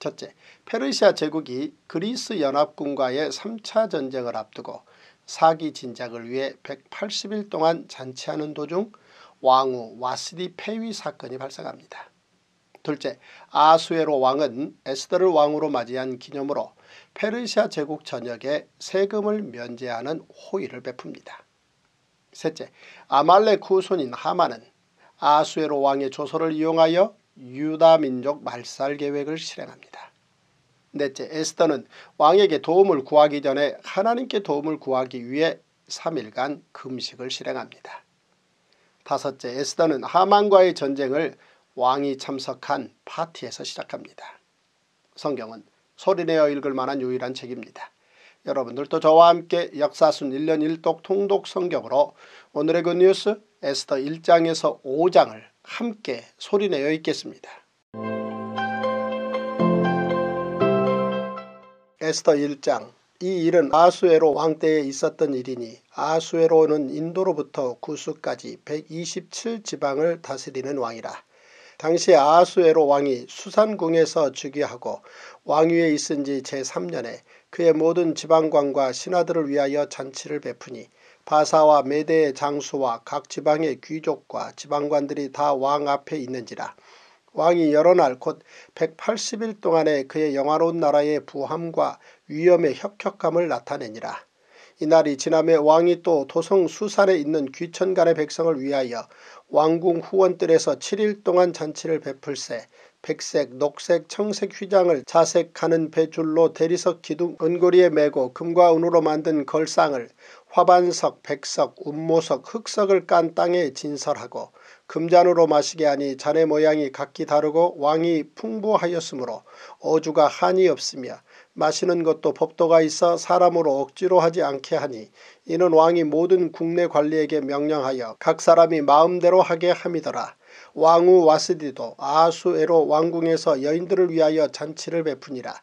첫째, 페르시아 제국이 그리스 연합군과의 3차 전쟁을 앞두고 사기 진작을 위해 180일 동안 잔치하는 도중 왕후 와스디 폐위 사건이 발생합니다. 둘째, 아수에로 왕은 에스더를 왕으로 맞이한 기념으로 페르시아 제국 전역에 세금을 면제하는 호의를 베풉니다. 셋째, 아말렉 후손인 하마는 아수에로 왕의 조서를 이용하여 유다 민족 말살 계획을 실행합니다. 넷째 에스더는 왕에게 도움을 구하기 전에 하나님께 도움을 구하기 위해 3일간 금식을 실행합니다. 다섯째 에스더는 하만과의 전쟁을 왕이 참석한 파티에서 시작합니다. 성경은 소리내어 읽을 만한 유일한 책입니다. 여러분들도 저와 함께 역사순 1년 1독 통독 성경으로 오늘의 굿뉴스 그 에스더 1장에서 5장을 함께 소리내어 읽겠습니다. 에스더 1장 이 일은 아수에로 왕 때에 있었던 일이니 아수에로는 인도로부터 구수까지 127지방을 다스리는 왕이라. 당시 아수에로 왕이 수산궁에서 즉위하고 왕위에 있은 지 제3년에 그의 모든 지방관과 신하들을 위하여 잔치를 베푸니 바사와 메대의 장수와 각 지방의 귀족과 지방관들이 다 왕 앞에 있는지라. 왕이 여러 날 곧 180일 동안에 그의 영화로운 나라의 부함과 위엄의 혁혁함을 나타내니라. 이날이 지남에 왕이 또 도성 수산에 있는 귀천간의 백성을 위하여 왕궁 후원들에서 7일 동안 잔치를 베풀세 백색, 녹색, 청색 휘장을 자색하는 배줄로 대리석 기둥 은고리에 매고 금과 은으로 만든 걸상을 화반석, 백석, 운모석, 흑석을 깐 땅에 진설하고 금잔으로 마시게 하니 잔의 모양이 각기 다르고 왕이 풍부하였으므로 어주가 한이 없으며 마시는 것도 법도가 있어 사람으로 억지로 하지 않게 하니 이는 왕이 모든 국내 관리에게 명령하여 각 사람이 마음대로 하게 함이더라. 왕후 와스디도 아수에로 왕궁에서 여인들을 위하여 잔치를 베푸니라.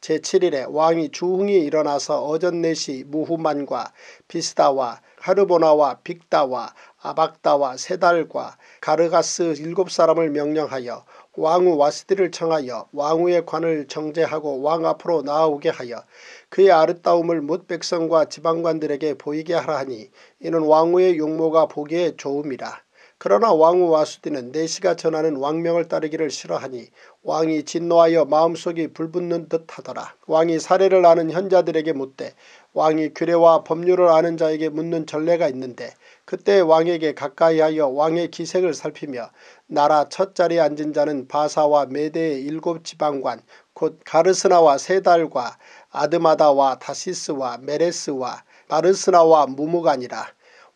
제7일에 왕이 주흥이 일어나서 어전넷이 무후만과 비스다와 하르보나와 빅다와 아박다와 세달과 가르가스 일곱 사람을 명령하여 왕후 와스디를 청하여 왕후의 관을 정제하고 왕 앞으로 나아오게 하여 그의 아름다움을 못 백성과 지방관들에게 보이게 하라 하니 이는 왕후의 용모가 보기에 좋음이라. 그러나 왕후 와수디는 내시가 전하는 왕명을 따르기를 싫어하니 왕이 진노하여 마음속이 불붙는 듯하더라. 왕이 사례를 아는 현자들에게 묻되 왕이 규례와 법률을 아는 자에게 묻는 전례가 있는데 그때 왕에게 가까이하여 왕의 기색을 살피며 나라 첫자리에 앉은 자는 바사와 메대의 일곱 지방관 곧 가르스나와 세달과 아드마다와 다시스와 메레스와 마르스나와 무무간니라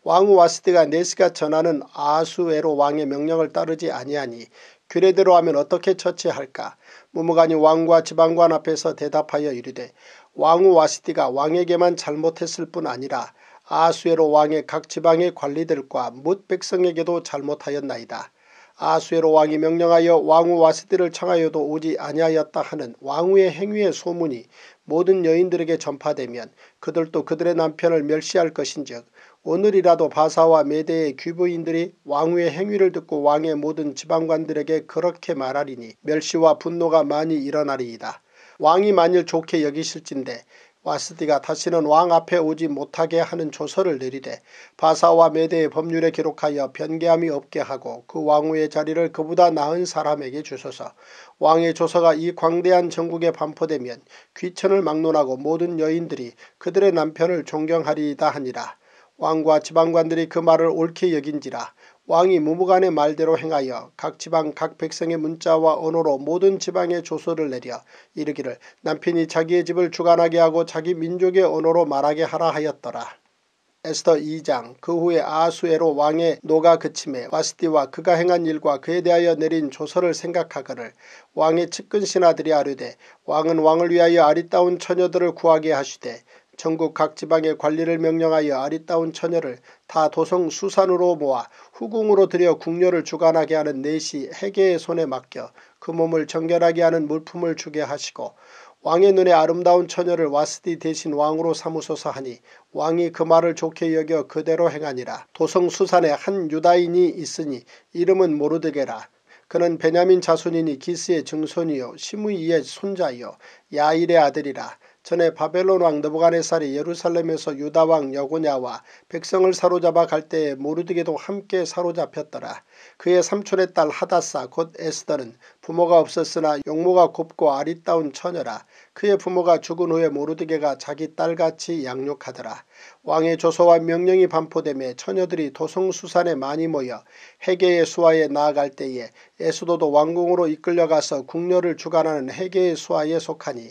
왕후 와스티가 네스가 전하는 아수에로 왕의 명령을 따르지 아니하니 규례대로 하면 어떻게 처치할까? 무무관이 왕과 지방관 앞에서 대답하여 이르되 왕후 와스티가 왕에게만 잘못했을 뿐 아니라 아수에로 왕의 각 지방의 관리들과 뭇 백성에게도 잘못하였나이다. 아수에로 왕이 명령하여 왕후 와스티를 청하여도 오지 아니하였다 하는 왕후의 행위의 소문이 모든 여인들에게 전파되면 그들도 그들의 남편을 멸시할 것인즉 오늘이라도 바사와 메대의 귀부인들이 왕후의 행위를 듣고 왕의 모든 지방관들에게 그렇게 말하리니 멸시와 분노가 많이 일어나리이다. 왕이 만일 좋게 여기실진데 와스디가 다시는 왕 앞에 오지 못하게 하는 조서를 내리되 바사와 메대의 법률에 기록하여 변개함이 없게 하고 그 왕후의 자리를 그보다 나은 사람에게 주소서 왕의 조서가 이 광대한 전국에 반포되면 귀천을 막론하고 모든 여인들이 그들의 남편을 존경하리이다 하니라. 왕과 지방관들이 그 말을 옳게 여긴지라 왕이 무무간의 말대로 행하여 각 지방 각 백성의 문자와 언어로 모든 지방에 조서를 내려 이르기를 남편이 자기의 집을 주관하게 하고 자기 민족의 언어로 말하게 하라 하였더라. 에스더 2장 그 후에 아수에로 왕의 노가 그침에 와스티와 그가 행한 일과 그에 대하여 내린 조서를 생각하거늘 왕의 측근 신하들이 아뢰되 왕은 왕을 위하여 아리따운 처녀들을 구하게 하시되 전국 각지방의 관리를 명령하여 아리따운 처녀를 다 도성 수산으로 모아 후궁으로 들여 궁녀를 주관하게 하는 내시 해계의 손에 맡겨 그 몸을 정결하게 하는 물품을 주게 하시고 왕의 눈에 아름다운 처녀를 와스디 대신 왕으로 삼으소서 하니 왕이 그 말을 좋게 여겨 그대로 행하니라. 도성 수산에 한 유다인이 있으니 이름은 모르드게라. 그는 베냐민 자손이니 기스의 증손이요 시므이의 손자요 야일의 아들이라 전에 바벨론 왕 느부갓네살이 예루살렘에서 유다 왕 여고냐와 백성을 사로잡아 갈 때에 모르드게도 함께 사로잡혔더라. 그의 삼촌의 딸 하다사 곧 에스더는 부모가 없었으나 용모가 곱고 아리따운 처녀라. 그의 부모가 죽은 후에 모르드게가 자기 딸같이 양육하더라. 왕의 조서와 명령이 반포됨에 처녀들이 도성수산에 많이 모여 해계의 수하에 나아갈 때에 에스도도 왕궁으로 이끌려가서 궁녀를 주관하는 해계의 수하에 속하니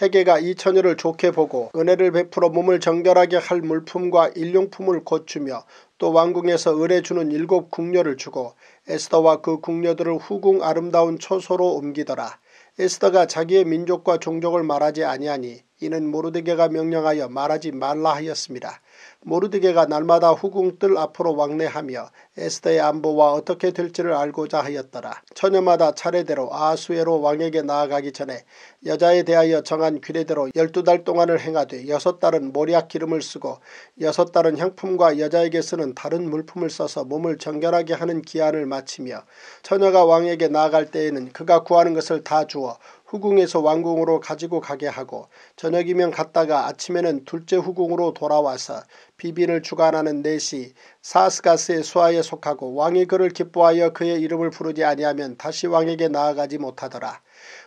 회계가 이 처녀를 좋게 보고 은혜를 베풀어 몸을 정결하게 할 물품과 일용품을 고추며 또 왕궁에서 은혜 주는 일곱 궁녀를 주고 에스더와 그 궁녀들을 후궁 아름다운 초소로 옮기더라. 에스더가 자기의 민족과 종족을 말하지 아니하니 이는 모르드게가 명령하여 말하지 말라 하였습니다. 모르드게가 날마다 후궁들 앞으로 왕래하며 에스더의 안보와 어떻게 될지를 알고자 하였더라. 처녀마다 차례대로 아수에로 왕에게 나아가기 전에 여자에 대하여 정한 규례대로 열두 달 동안을 행하되 여섯 달은 모리악 기름을 쓰고 여섯 달은 향품과 여자에게 쓰는 다른 물품을 써서 몸을 정결하게 하는 기한을 마치며 처녀가 왕에게 나아갈 때에는 그가 구하는 것을 다 주어 후궁에서 왕궁으로 가지고 가게 하고 저녁이면 갔다가 아침에는 둘째 후궁으로 돌아와서 비빈을 주관하는 내시 사스가스의 수하에 속하고 왕이 그를 기뻐하여 그의 이름을 부르지 아니하면 다시 왕에게 나아가지 못하더라.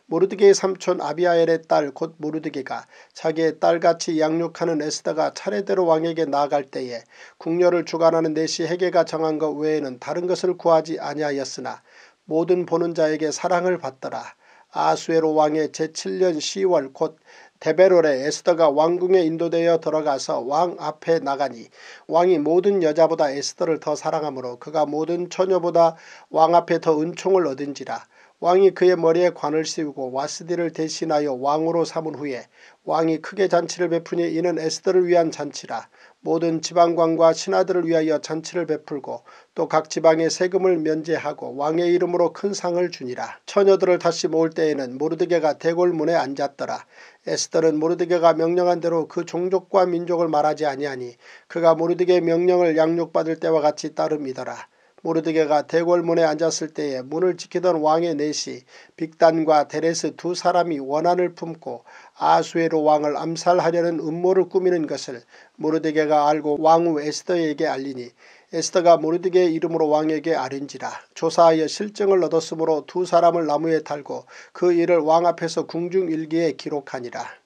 모르드게의 삼촌 아비아엘의 딸 곧 모르드게가 자기의 딸같이 양육하는 에스더가 차례대로 왕에게 나아갈 때에 궁녀를 주관하는 내시 헤게가 정한 것 외에는 다른 것을 구하지 아니하였으나 모든 보는 자에게 사랑을 받더라. 아수에로 왕의 제7년 10월 곧 데베롤에 에스더가 왕궁에 인도되어 들어가서 왕 앞에 나가니 왕이 모든 여자보다 에스더를 더 사랑하므로 그가 모든 처녀보다 왕 앞에 더 은총을 얻은지라 왕이 그의 머리에 관을 씌우고 와스디를 대신하여 왕으로 삼은 후에 왕이 크게 잔치를 베푸니 이는 에스더를 위한 잔치라 모든 지방관과 신하들을 위하여 잔치를 베풀고 또 각 지방의 세금을 면제하고 왕의 이름으로 큰 상을 주니라. 처녀들을 다시 모을 때에는 모르드게가 대궐문에 앉았더라. 에스더는 모르드게가 명령한 대로 그 종족과 민족을 말하지 아니하니 그가 모르드게의 명령을 양육받을 때와 같이 따름이더라. 모르드게가 대궐문에 앉았을 때에 문을 지키던 왕의 내시 빅단과 데레스 두 사람이 원한을 품고 아수에로 왕을 암살하려는 음모를 꾸미는 것을 모르드게가 알고 왕후 에스더에게 알리니 에스더가 모르드게의 이름으로 왕에게 아린지라 조사하여 실정을 얻었으므로 두 사람을 나무에 달고 그 일을 왕 앞에서 궁중일기에 기록하니라.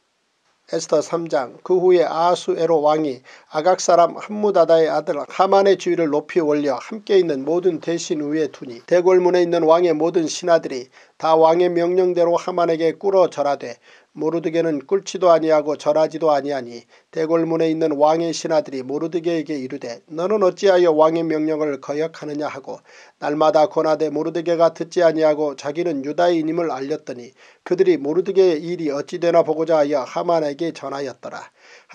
에스터 3장 그 후에 아수에로 왕이 아각 사람 함무다다의 아들 하만의 주위를 높이 올려 함께 있는 모든 대신 위에 두니 대궐문에 있는 왕의 모든 신하들이 다 왕의 명령대로 하만에게 꿇어 절하되 모르드게는 꿀치도 아니하고 절하지도 아니하니 대궐문에 있는 왕의 신하들이 모르드게에게 이르되 너는 어찌하여 왕의 명령을 거역하느냐 하고 날마다 권하되 모르드게가 듣지 아니하고 자기는 유다인임을 알렸더니 그들이 모르드게의 일이 어찌 되나 보고자 하여 하만에게 전하였더라.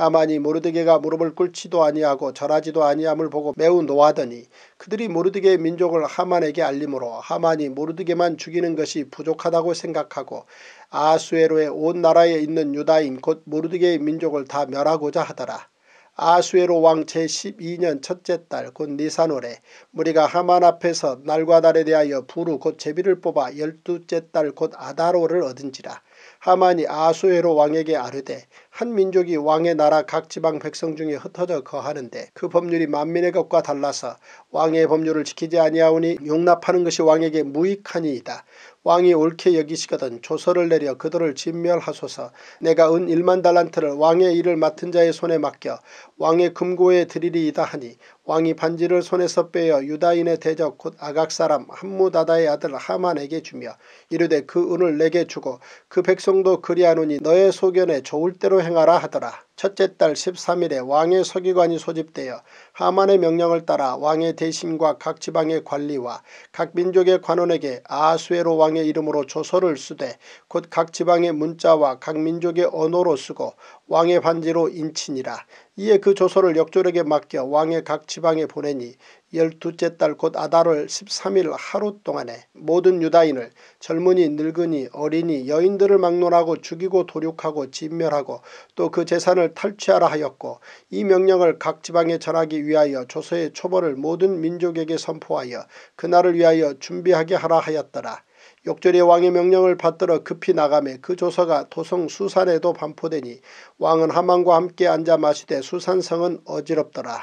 하만이 모르드게가 무릎을 꿇지도 아니하고 절하지도 아니함을 보고 매우 노하더니 그들이 모르드게의 민족을 하만에게 알림으로 하만이 모르드게만 죽이는 것이 부족하다고 생각하고 아수에로의 온 나라에 있는 유다인 곧 모르드게의 민족을 다 멸하고자 하더라. 아수에로 왕 제12년 첫째 달곧니사노래 무리가 하만 앞에서 날과 달에 대하여 부르 곧 제비를 뽑아 열두째 달곧 아다로를 얻은지라 하만이 아수에로 왕에게 아르되 한 민족이 왕의 나라 각 지방 백성 중에 흩어져 거하는데 그 법률이 만민의 것과 달라서 왕의 법률을 지키지 아니하오니 용납하는 것이 왕에게 무익하니이다. 왕이 옳게 여기시거든 조서를 내려 그들을 진멸하소서 내가 은 1만 달란트를 왕의 일을 맡은 자의 손에 맡겨 왕의 금고에 드리리이다 하니 왕이 반지를 손에서 빼어 유다인의 대적 곧 아각 사람 한무다다의 아들 하만에게 주며 이르되 그 은을 내게 주고 그 백성도 그리하노니 너의 소견에 좋을 대로 행하라 하더라. 첫째 달 13일에 왕의 서기관이 소집되어 하만의 명령을 따라 왕의 대신과 각 지방의 관리와 각 민족의 관원에게 아수에로 왕의 이름으로 조서를 쓰되 곧 각 지방의 문자와 각 민족의 언어로 쓰고 왕의 반지로 인친이라 이에 그 조서를 역졸에게 맡겨 왕의 각 지방에 보내니 열두째 달 곧 아달월 13일 하루 동안에 모든 유다인을 젊은이 늙은이 어린이 여인들을 막론하고 죽이고 도륙하고 진멸하고 또 그 재산을 탈취하라 하였고 이 명령을 각 지방에 전하기 위하여 조서의 초벌을 모든 민족에게 선포하여 그날을 위하여 준비하게 하라 하였더라. 욕절의 왕의 명령을 받들어 급히 나가매 그 조서가 도성 수산에도 반포되니 왕은 하만과 함께 앉아 마시되 수산성은 어지럽더라.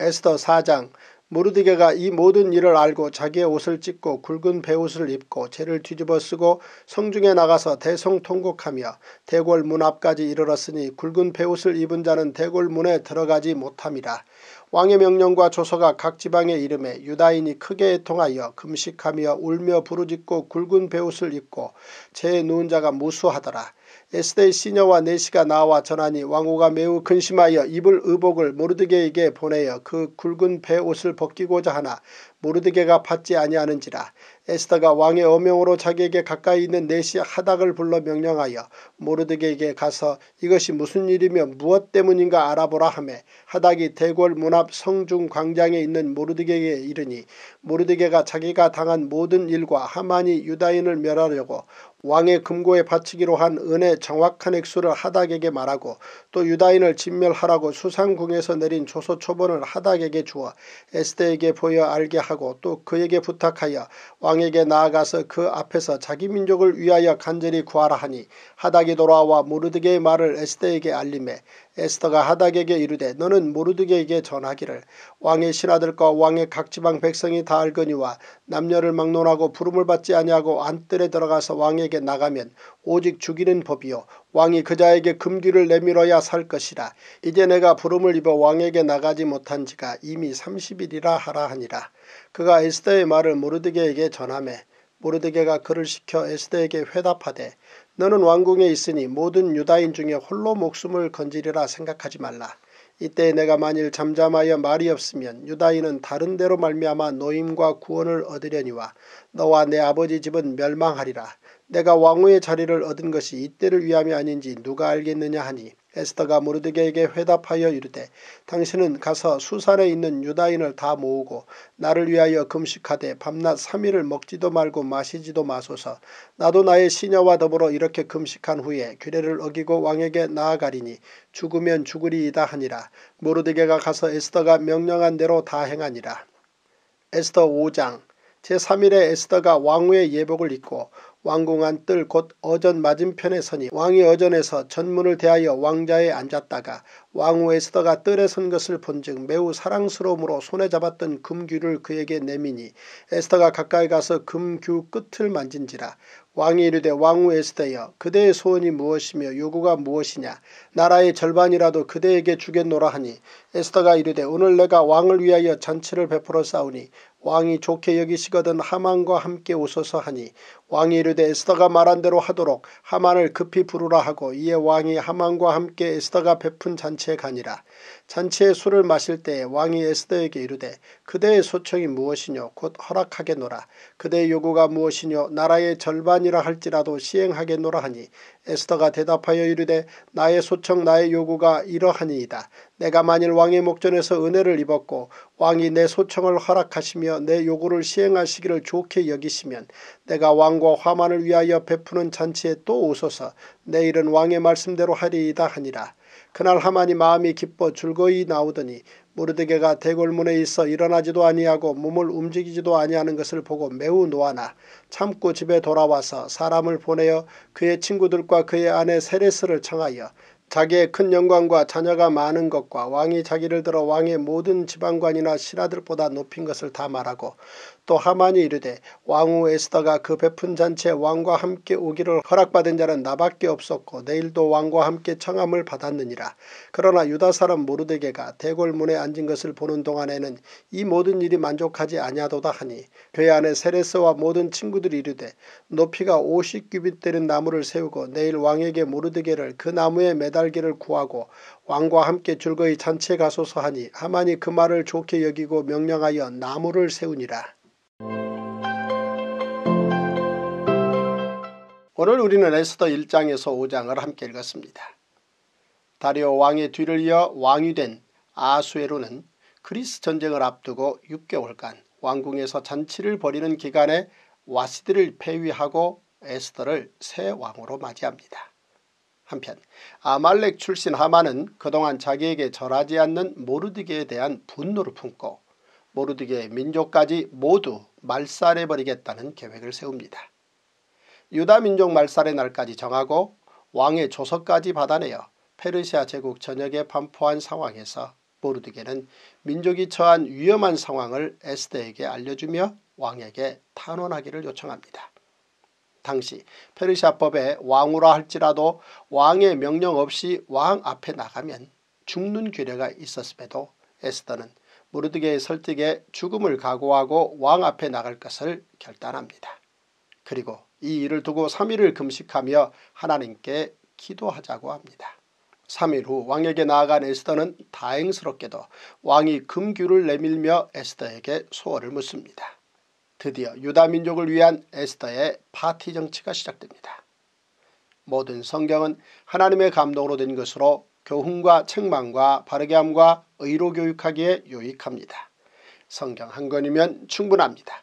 에스더 4장 모르드게가 이 모든 일을 알고 자기의 옷을 찢고 굵은 배옷을 입고 채를 뒤집어 쓰고 성중에 나가서 대성통곡하며 대궐 문 앞까지 이르렀으니 굵은 배옷을 입은 자는 대궐 문에 들어가지 못함이라. 왕의 명령과 조서가 각 지방의 이름에 유다인이 크게 애통하여 금식하며 울며 부르짖고 굵은 배옷을 입고 제 누운 자가 무수하더라. 에스더의 시녀와 내시가 나와 전하니 왕후가 매우 근심하여 입을 의복을 모르드게에게 보내어 그 굵은 배옷을 벗기고자 하나 모르드게가 받지 아니하는지라 에스더가 왕의 어명으로 자기에게 가까이 있는 내시 하닥을 불러 명령하여 모르드게에게 가서 이것이 무슨 일이며 무엇 때문인가 알아보라 하매 하닥이 대궐 문앞 성중 광장에 있는 모르드게에게 이르니 모르드게가 자기가 당한 모든 일과 하만이 유다인을 멸하려고 왕의 금고에 바치기로 한 은혜 정확한 액수를 하닥에게 말하고 또 유다인을 진멸하라고 수상궁에서 내린 조소 초본을 하닥에게 주어 에스테에게 보여 알게 하고 또 그에게 부탁하여 왕에게 나아가서 그 앞에서 자기 민족을 위하여 간절히 구하라 하니 하닥이 돌아와 무르드게의 말을 에스테에게 알림해 에스더가 하닥에게 이르되 너는 모르드게에게 전하기를 왕의 신하들과 왕의 각 지방 백성이 다 알거니와 남녀를 막론하고 부름을 받지 아니하고 안뜰에 들어가서 왕에게 나가면 오직 죽이는 법이요 왕이 그자에게 금귀를 내밀어야 살 것이라 이제 내가 부름을 입어 왕에게 나가지 못한 지가 이미 30일이라 하라 하니라 그가 에스더의 말을 모르드게에게 전함에 모르드게가 그를 시켜 에스더에게 회답하되 너는 왕궁에 있으니 모든 유다인 중에 홀로 목숨을 건지리라 생각하지 말라. 이때 내가 만일 잠잠하여 말이 없으면 유다인은 다른 데로 말미암아 노임과 구원을 얻으려니와 너와 내 아버지 집은 멸망하리라. 내가 왕후의 자리를 얻은 것이 이때를 위함이 아닌지 누가 알겠느냐 하니 에스더가 모르드게에게 회답하여 이르되 당신은 가서 수산에 있는 유다인을 다 모으고 나를 위하여 금식하되 밤낮 삼일을 먹지도 말고 마시지도 마소서 나도 나의 시녀와 더불어 이렇게 금식한 후에 규례를 어기고 왕에게 나아가리니 죽으면 죽으리이다 하니라 모르드게가 가서 에스더가 명령한 대로 다 행하니라 에스더 5장 제3일에 에스더가 왕후의 예복을 입고 왕궁한뜰곧 어전 맞은편에 서니 왕이 어전에서 전문을 대하여 왕좌에 앉았다가 왕후 에스더가 뜰에 선 것을 본즉 매우 사랑스러움으로 손에 잡았던 금귤을 그에게 내미니 에스더가 가까이 가서 금귤 끝을 만진지라 왕이 이르되 왕후 에스더여 그대의 소원이 무엇이며 요구가 무엇이냐 나라의 절반이라도 그대에게 주겠노라 하니 에스더가 이르되 오늘 내가 왕을 위하여 잔치를 베풀어 싸우니 왕이 좋게 여기시거든 하만과 함께 오소서 하니 왕이 이르되 에스더가 말한 대로 하도록 하만을 급히 부르라 하고 이에 왕이 하만과 함께 에스더가 베푼 잔치에 가니라. 잔치에 술을 마실 때에 왕이 에스더에게 이르되 그대의 소청이 무엇이뇨 곧 허락하게노라. 그대의 요구가 무엇이뇨 나라의 절반이라 할지라도 시행하게노라 하니 에스더가 대답하여 이르되 나의 소청 나의 요구가 이러하니이다. 내가 만일 왕의 목전에서 은혜를 입었고 왕이 내 소청을 허락하시며 내 요구를 시행하시기를 좋게 여기시면 내가 왕 재앙과 화만을 위하여 베푸는 잔치에 또 오소서 내일은 왕의 말씀대로 하리이다 하니라. 그날 하만이 마음이 기뻐 즐거이 나오더니 무르드게가 대골문에 있어 일어나지도 아니하고 몸을 움직이지도 아니하는 것을 보고 매우 노하나 참고 집에 돌아와서 사람을 보내어 그의 친구들과 그의 아내 세레스를 청하여 자기의 큰 영광과 자녀가 많은 것과 왕이 자기를 들어 왕의 모든 지방관이나 신하들보다 높인 것을 다 말하고 또 하만이 이르되 왕후 에스더가 그 베푼 잔치에 왕과 함께 오기를 허락받은 자는 나밖에 없었고 내일도 왕과 함께 청함을 받았느니라. 그러나 유다 사람 모르데게가 대궐문에 앉은 것을 보는 동안에는 이 모든 일이 만족하지 아니하도다 하니 교회 안에 세레스와 모든 친구들이 이르되 높이가 50규빗 되는 나무를 세우고 내일 왕에게 모르데게를 그 나무에 매달기를 구하고 왕과 함께 즐거이 잔치에 가소서 하니 하만이 그 말을 좋게 여기고 명령하여 나무를 세우니라. 오늘 우리는 에스더 1장에서 5장을 함께 읽었습니다. 다리오 왕의 뒤를 이어 왕이 된 아수에루는 그리스 전쟁을 앞두고 6개월간 왕궁에서 잔치를 벌이는 기간에 와시드를 폐위하고 에스더를 새 왕으로 맞이합니다. 한편 아말렉 출신 하마는 그동안 자기에게 절하지 않는 모르드게에 대한 분노를 품고 모르드게의 민족까지 모두 말살해버리겠다는 계획을 세웁니다. 유다 민족 말살의 날까지 정하고 왕의 조서까지 받아내어 페르시아 제국 전역에 반포한 상황에서 모르드게는 민족이 처한 위험한 상황을 에스더에게 알려주며 왕에게 탄원하기를 요청합니다. 당시 페르시아법에 왕으로 할지라도 왕의 명령 없이 왕 앞에 나가면 죽는 규례가 있었음에도 에스더는 모르드게의 설득에 죽음을 각오하고 왕 앞에 나갈 것을 결단합니다. 그리고 이 일을 두고 3일을 금식하며 하나님께 기도하자고 합니다. 3일 후 왕에게 나아간 에스더는 다행스럽게도 왕이 금규를 내밀며 에스더에게 소원을 묻습니다. 드디어 유다 민족을 위한 에스더의 파티 정치가 시작됩니다. 모든 성경은 하나님의 감동으로 된 것으로 교훈과 책망과 바르게함과 의로 교육하기에 유익합니다. 성경 한 권이면 충분합니다.